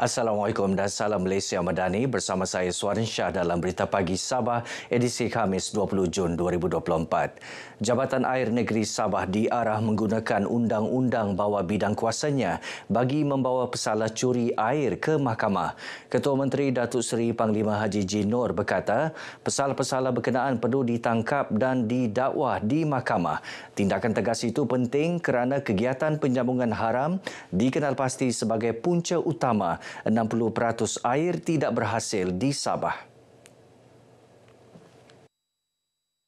Assalamualaikum dan salam Malaysia Madani bersama saya Suarin Shah dalam Berita Pagi Sabah edisi Khamis 20 Jun 2024. Jabatan Air Negeri Sabah diarah menggunakan undang-undang bawa bidang kuasanya bagi membawa pesalah curi air ke mahkamah. Ketua Menteri Datuk Seri Panglima Haji Jinor berkata, pesalah-pesalah berkenaan perlu ditangkap dan didakwa di mahkamah. Tindakan tegas itu penting kerana kegiatan penyambungan haram dikenalpasti sebagai punca utama 60% air tidak berhasil di Sabah.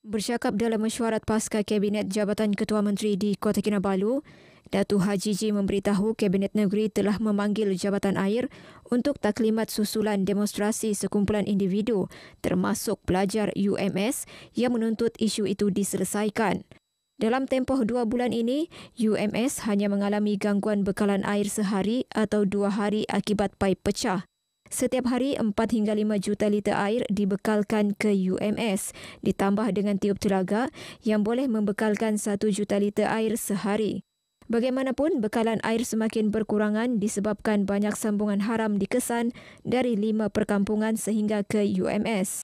Bercakap dalam mesyuarat pasca Kabinet Jabatan Ketua Menteri di Kota Kinabalu, Datu Haji Ji memberitahu Kabinet Negeri telah memanggil Jabatan Air untuk taklimat susulan demonstrasi sekumpulan individu termasuk pelajar UMS yang menuntut isu itu diselesaikan. Dalam tempoh dua bulan ini, UMS hanya mengalami gangguan bekalan air sehari atau dua hari akibat paip pecah. Setiap hari 4 hingga 5 juta liter air dibekalkan ke UMS ditambah dengan tiup telaga yang boleh membekalkan 1 juta liter air sehari. Bagaimanapun bekalan air semakin berkurangan disebabkan banyak sambungan haram dikesan dari lima perkampungan sehingga ke UMS.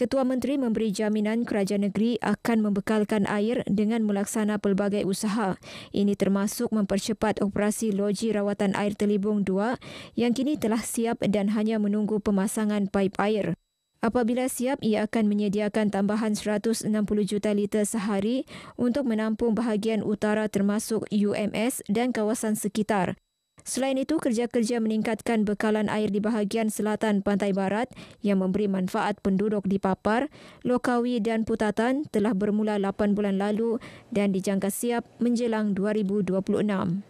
Ketua Menteri memberi jaminan kerajaan negeri akan membekalkan air dengan melaksana pelbagai usaha. Ini termasuk mempercepat operasi loji rawatan air Telibung 2 yang kini telah siap dan hanya menunggu pemasangan paip air. Apabila siap, ia akan menyediakan tambahan 160 juta liter sehari untuk menampung bahagian utara termasuk UMS dan kawasan sekitar. Selain itu, kerja-kerja meningkatkan bekalan air di bahagian selatan pantai barat yang memberi manfaat penduduk di Papar, Lokawi dan Putatan telah bermula 8 bulan lalu dan dijangka siap menjelang 2026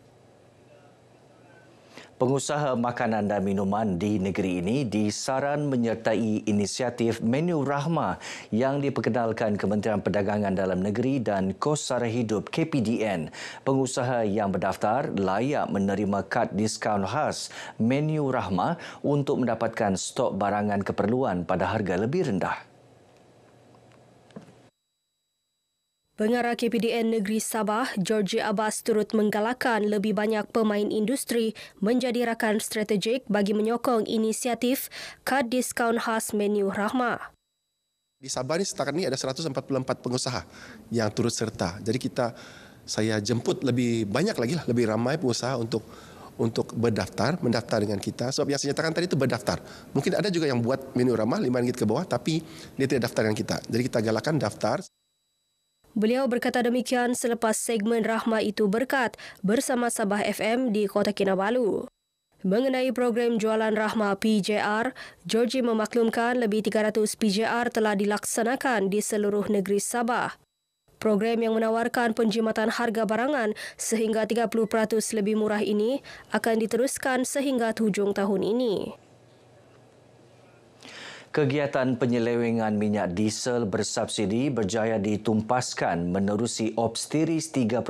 pengusaha makanan dan minuman di negeri ini disaran menyertai inisiatif Menu Rahma yang diperkenalkan Kementerian Perdagangan Dalam Negeri dan Kos Sara Hidup KPDN. Pengusaha yang berdaftar layak menerima kad diskaun khas Menu Rahma untuk mendapatkan stok barangan keperluan pada harga lebih rendah. Pengarah KPDN Negeri Sabah, George Abbas turut menggalakkan lebih banyak pemain industri menjadi rakan strategik bagi menyokong inisiatif kad diskaun khas menu Rahma. Di Sabah ini setakat ini ada 144 pengusaha yang turut serta. Jadi kita saya jemput lebih banyak lagi lah, lebih ramai pengusaha untuk untuk berdaftar, mendaftar dengan kita. Sebab yang saya nyatakan tadi itu berdaftar. Mungkin ada juga yang buat menu ramah, lima ringgit ke bawah, tapi dia tidak daftar dengan kita. Jadi kita galakan daftar. Beliau berkata demikian selepas segmen rahma Itu Berkat bersama Sabah FM di Kota Kinabalu. Mengenai program jualan rahma PJR, Georgie memaklumkan lebih 300 PJR telah dilaksanakan di seluruh negeri Sabah. Program yang menawarkan penjimatan harga barangan sehingga 30% lebih murah ini akan diteruskan sehingga hujung tahun ini. Kegiatan penyelewengan minyak diesel bersubsidi berjaya ditumpaskan menerusi Obstiris 3.0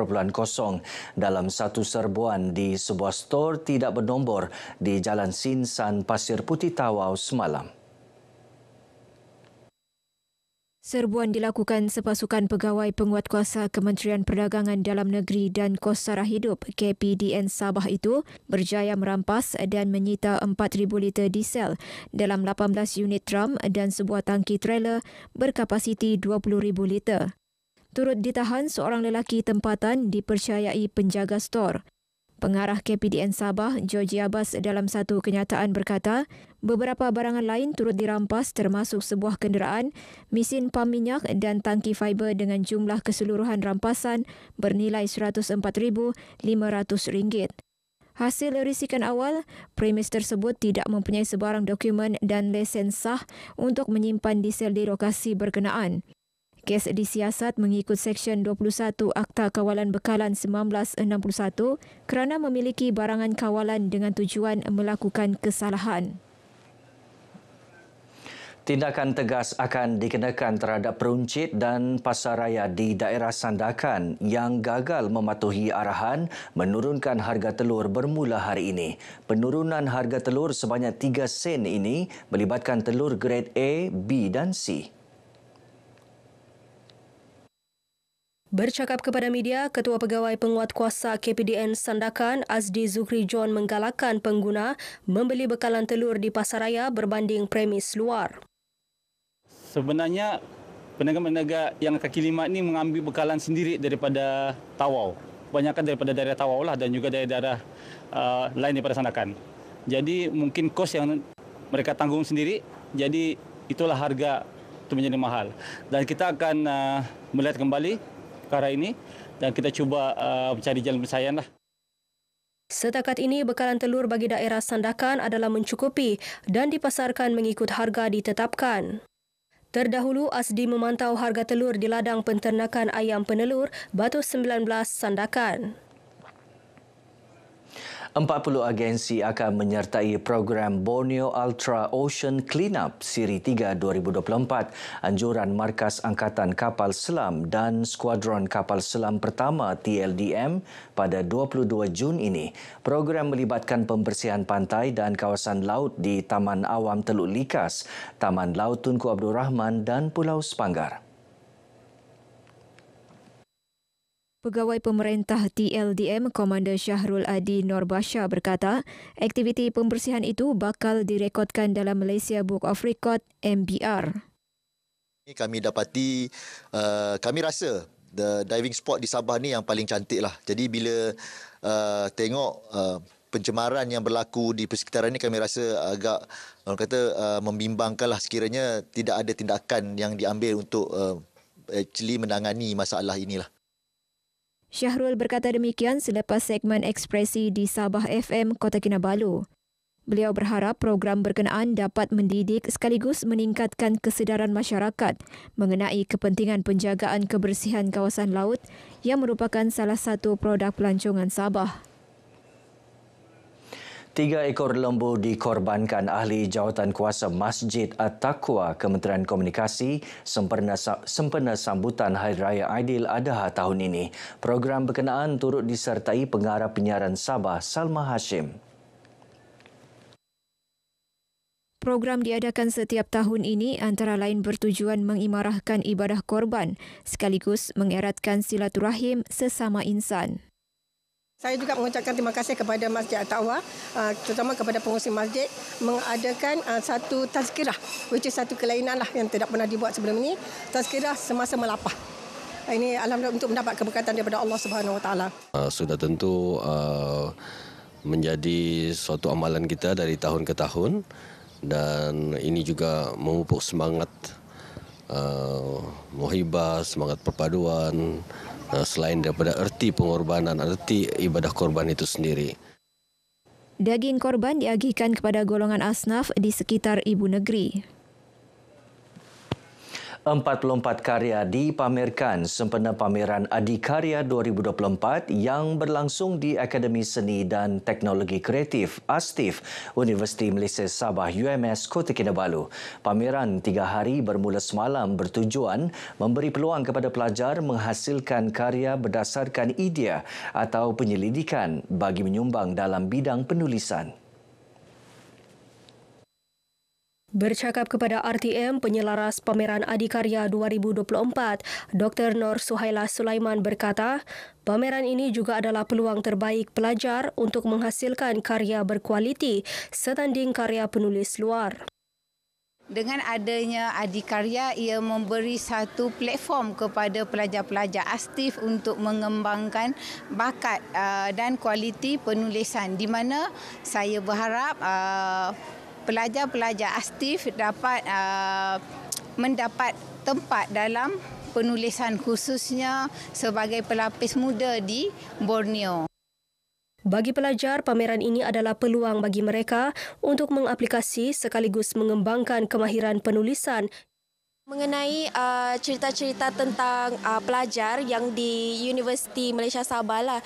dalam satu serbuan di sebuah stor tidak bernombor di Jalan Sinsan Pasir Putih Tawau semalam. Serbuan dilakukan sepasukan pegawai penguatkuasa Kementerian Perdagangan Dalam Negeri dan Kos Sara Hidup KPDN Sabah itu berjaya merampas dan menyita 4,000 liter diesel dalam 18 unit drum dan sebuah tangki trailer berkapasiti 20,000 liter. Turut ditahan seorang lelaki tempatan dipercayai penjaga stor. Pengarah KPDN Sabah, Joji Abbas dalam satu kenyataan berkata, beberapa barangan lain turut dirampas termasuk sebuah kenderaan, mesin pam minyak dan tangki fiber dengan jumlah keseluruhan rampasan bernilai RM104,500. Hasil risikan awal, premis tersebut tidak mempunyai sebarang dokumen dan lesen sah untuk menyimpan diesel di lokasi berkenaan kes disiasat mengikut Seksyen 21 Akta Kawalan Bekalan 1961 kerana memiliki barangan kawalan dengan tujuan melakukan kesalahan. Tindakan tegas akan dikenakan terhadap peruncit dan pasaraya di daerah Sandakan yang gagal mematuhi arahan menurunkan harga telur bermula hari ini. Penurunan harga telur sebanyak 3 sen ini melibatkan telur grade A, B dan C. Bercakap kepada media, Ketua Pegawai Penguat Kuasa KPDN Sandakan Azdi Zukri John menggalakkan pengguna membeli bekalan telur di pasaraya berbanding premis luar. Sebenarnya peniaga-peniaga yang kaki lima ini mengambil bekalan sendiri daripada Tawau. Kebanyakan daripada daerah Tawau lah dan juga daerah-daerah uh, lain daripada Sandakan. Jadi mungkin kos yang mereka tanggung sendiri, jadi itulah harga itu menjadi mahal. Dan kita akan uh, melihat kembali perkara ini dan kita cuba uh, mencari jalan penyelesaian lah. Setakat ini, bekalan telur bagi daerah Sandakan adalah mencukupi dan dipasarkan mengikut harga ditetapkan. Terdahulu, Asdi memantau harga telur di ladang penternakan ayam penelur Batu 19 Sandakan. 40 agensi akan menyertai program Borneo Ultra Ocean Cleanup Siri 3 2024. Anjuran Markas Angkatan Kapal Selam dan Skuadron Kapal Selam Pertama TLDM pada 22 Jun ini. Program melibatkan pembersihan pantai dan kawasan laut di Taman Awam Teluk Likas, Taman Laut Tunku Abdul Rahman dan Pulau Sepanggar. Pegawai Pemerintah TLDM Komander Syahrul Adi Norbasha berkata, aktiviti pembersihan itu bakal direkodkan dalam Malaysia Book of Record MBR. Kami dapati, uh, kami rasa the diving spot di Sabah ni yang paling cantik lah. Jadi bila uh, tengok uh, pencemaran yang berlaku di persekitaran ini, kami rasa agak orang kata uh, membimbangkan lah sekiranya tidak ada tindakan yang diambil untuk uh, actually menangani masalah inilah. Syahrul berkata demikian selepas segmen ekspresi di Sabah FM, Kota Kinabalu. Beliau berharap program berkenaan dapat mendidik sekaligus meningkatkan kesedaran masyarakat mengenai kepentingan penjagaan kebersihan kawasan laut yang merupakan salah satu produk pelancongan Sabah. Tiga ekor lembu dikorbankan ahli jawatan kuasa Masjid at takwa Kementerian Komunikasi sempena, sempena sambutan Hari Raya Aidil Adha tahun ini. Program berkenaan turut disertai pengarah penyiaran Sabah Salma Hashim. Program diadakan setiap tahun ini antara lain bertujuan mengimarahkan ibadah korban sekaligus mengeratkan silaturahim sesama insan. Saya juga mengucapkan terima kasih kepada Masjid Atawa, uh, terutama kepada pengurusi masjid mengadakan uh, satu tazkirah, which is satu kelainan lah yang tidak pernah dibuat sebelum ini, tazkirah semasa melapah. Uh, ini alhamdulillah untuk mendapat keberkatan daripada Allah Subhanahu Wa Sudah tentu menjadi suatu amalan kita dari tahun ke tahun dan ini juga memupuk semangat uh, muhibah, semangat perpaduan, Eh, selain daripada erti pengorbanan, erti ibadah korban itu sendiri. Daging korban diagihkan kepada golongan asnaf di sekitar ibu negeri. Empat 44 karya dipamerkan sempena pameran Adikarya 2024 yang berlangsung di Akademi Seni dan Teknologi Kreatif ASTIF Universiti Malaysia Sabah UMS Kota Kinabalu. Pameran tiga hari bermula semalam bertujuan memberi peluang kepada pelajar menghasilkan karya berdasarkan idea atau penyelidikan bagi menyumbang dalam bidang penulisan. Bercakap kepada RTM Penyelaras Pameran Adikarya 2024, Dr. Nur Suhaila Sulaiman berkata, pameran ini juga adalah peluang terbaik pelajar untuk menghasilkan karya berkualiti setanding karya penulis luar. Dengan adanya Adikarya, ia memberi satu platform kepada pelajar-pelajar aktif untuk mengembangkan bakat uh, dan kualiti penulisan di mana saya berharap uh, pelajar-pelajar aktif dapat uh, mendapat tempat dalam penulisan khususnya sebagai pelapis muda di Borneo. Bagi pelajar, pameran ini adalah peluang bagi mereka untuk mengaplikasi sekaligus mengembangkan kemahiran penulisan Mengenai uh, cerita-cerita uh, tentang uh, pelajar yang di Universiti Malaysia Sabah lah,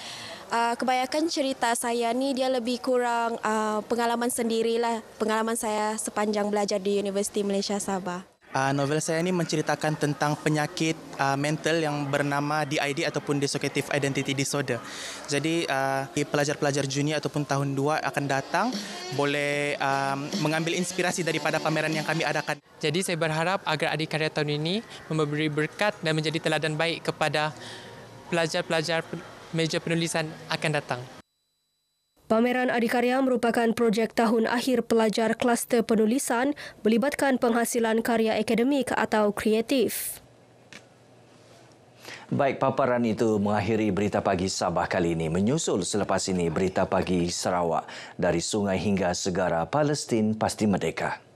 uh, kebanyakan cerita saya ni dia lebih kurang uh, pengalaman sendirilah pengalaman saya sepanjang belajar di Universiti Malaysia Sabah. Uh, novel saya ini menceritakan tentang penyakit uh, mental yang bernama DID ataupun Dissociative Identity Disorder. Jadi ah, pelajar-pelajar uh, junior ataupun tahun 2 akan datang boleh um, mengambil inspirasi daripada pameran yang kami adakan. Jadi saya berharap agar adik karya tahun ini memberi berkat dan menjadi teladan baik kepada pelajar-pelajar meja penulisan akan datang. Pameran Adikarya merupakan projek tahun akhir pelajar kluster penulisan melibatkan penghasilan karya akademik atau kreatif. Baik, paparan itu mengakhiri berita pagi Sabah kali ini. Menyusul selepas ini berita pagi Sarawak dari sungai hingga segara Palestin pasti merdeka.